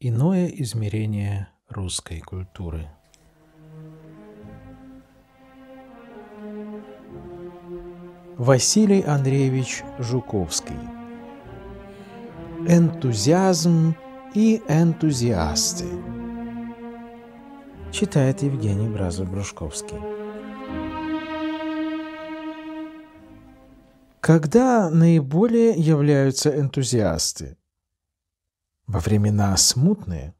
Иное измерение русской культуры. Василий Андреевич Жуковский. Энтузиазм и энтузиасты. Читает Евгений Бразов-Брушковский. Когда наиболее являются энтузиасты? во времена смутные,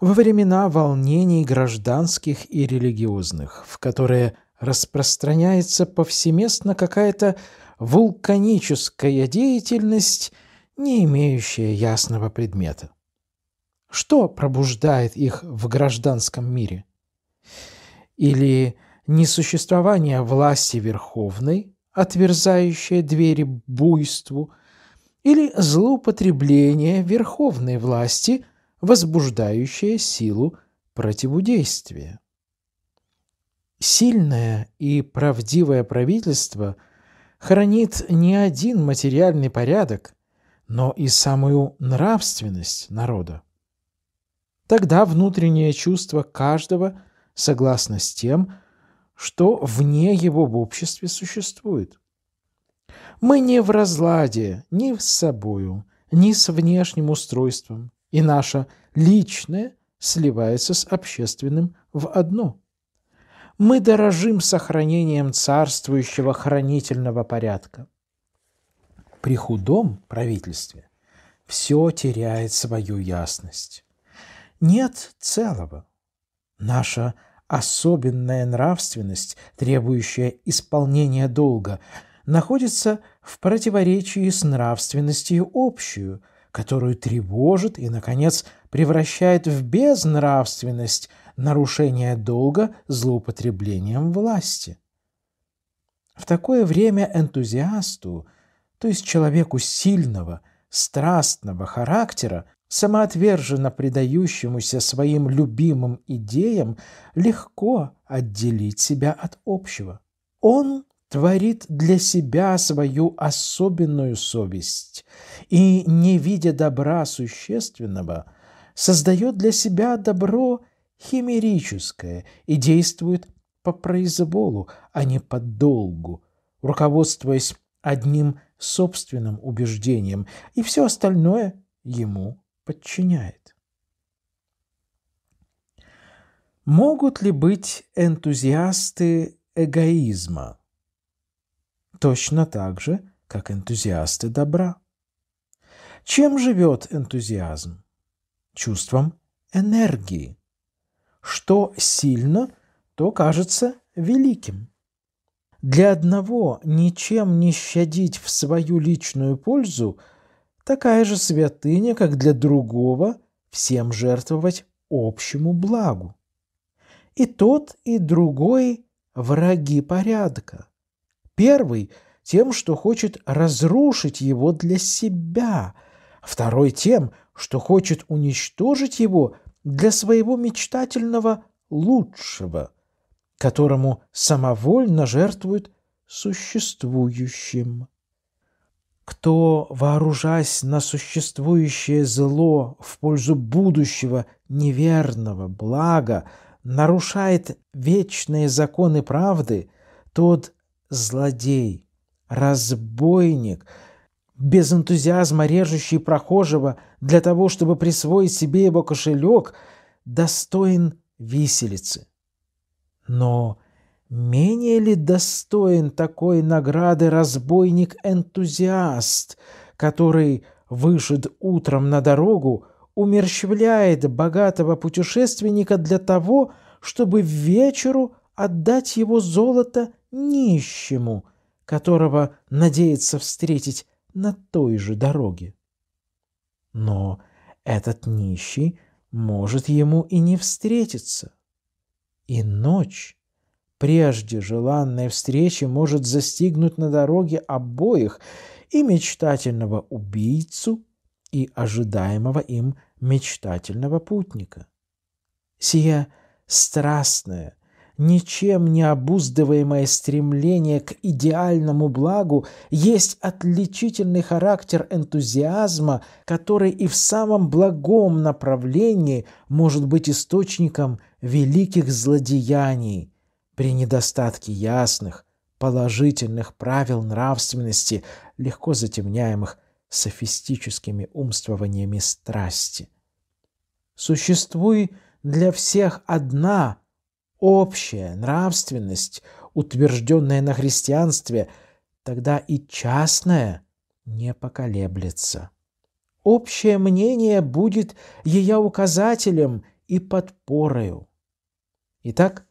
во времена волнений гражданских и религиозных, в которые распространяется повсеместно какая-то вулканическая деятельность, не имеющая ясного предмета. Что пробуждает их в гражданском мире? Или несуществование власти верховной, отверзающее двери буйству – или злоупотребление верховной власти, возбуждающее силу противодействия. Сильное и правдивое правительство хранит не один материальный порядок, но и самую нравственность народа. Тогда внутреннее чувство каждого согласно с тем, что вне его в обществе существует. Мы не в разладе ни с собою, ни с внешним устройством, и наше личное сливается с общественным в одно. Мы дорожим сохранением царствующего хранительного порядка. При худом правительстве все теряет свою ясность. Нет целого. Наша особенная нравственность, требующая исполнения долга – находится в противоречии с нравственностью общую, которую тревожит и, наконец, превращает в безнравственность нарушение долга злоупотреблением власти. В такое время энтузиасту, то есть человеку сильного, страстного характера, самоотверженно предающемуся своим любимым идеям, легко отделить себя от общего. Он творит для себя свою особенную совесть и, не видя добра существенного, создает для себя добро химерическое и действует по произволу, а не по долгу, руководствуясь одним собственным убеждением, и все остальное ему подчиняет. Могут ли быть энтузиасты эгоизма? точно так же, как энтузиасты добра. Чем живет энтузиазм? Чувством энергии. Что сильно, то кажется великим. Для одного ничем не щадить в свою личную пользу такая же святыня, как для другого всем жертвовать общему благу. И тот, и другой – враги порядка. Первый – тем, что хочет разрушить его для себя. Второй – тем, что хочет уничтожить его для своего мечтательного лучшего, которому самовольно жертвует существующим. Кто, вооружаясь на существующее зло в пользу будущего неверного блага, нарушает вечные законы правды, тот злодей, разбойник, без энтузиазма режущий прохожего для того, чтобы присвоить себе его кошелек, достоин виселицы. Но менее ли достоин такой награды разбойник-энтузиаст, который вышед утром на дорогу, умерщвляет богатого путешественника для того, чтобы вечеру отдать его золото нищему, которого надеется встретить на той же дороге. Но этот нищий может ему и не встретиться. И ночь, прежде желанной встречи, может застигнуть на дороге обоих и мечтательного убийцу, и ожидаемого им мечтательного путника. Сия страстная, ничем не обуздываемое стремление к идеальному благу есть отличительный характер энтузиазма, который и в самом благом направлении может быть источником великих злодеяний. При недостатке ясных, положительных правил нравственности, легко затемняемых софистическими умствованиями страсти. Существуй для всех одна – общая нравственность, утвержденная на христианстве, тогда и частная не поколеблется. Общее мнение будет ее указателем и подпорою. Итак,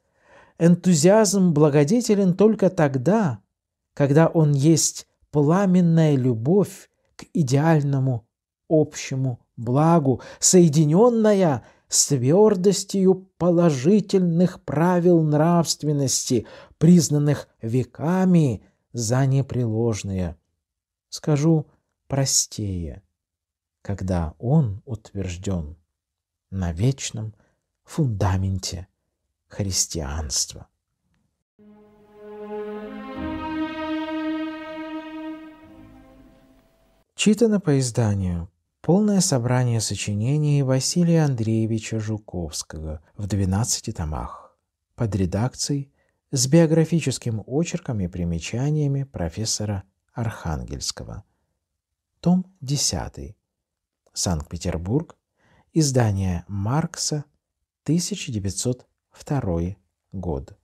энтузиазм благодетелен только тогда, когда он есть пламенная любовь к идеальному общему благу, соединенная – с твердостью положительных правил нравственности, признанных веками за непреложные. Скажу простее, когда он утвержден на вечном фундаменте христианства. Читано по изданию Полное собрание сочинений Василия Андреевича Жуковского в 12 томах. Под редакцией с биографическим очерком и примечаниями профессора Архангельского. Том 10. Санкт-Петербург. Издание Маркса, 1902 год.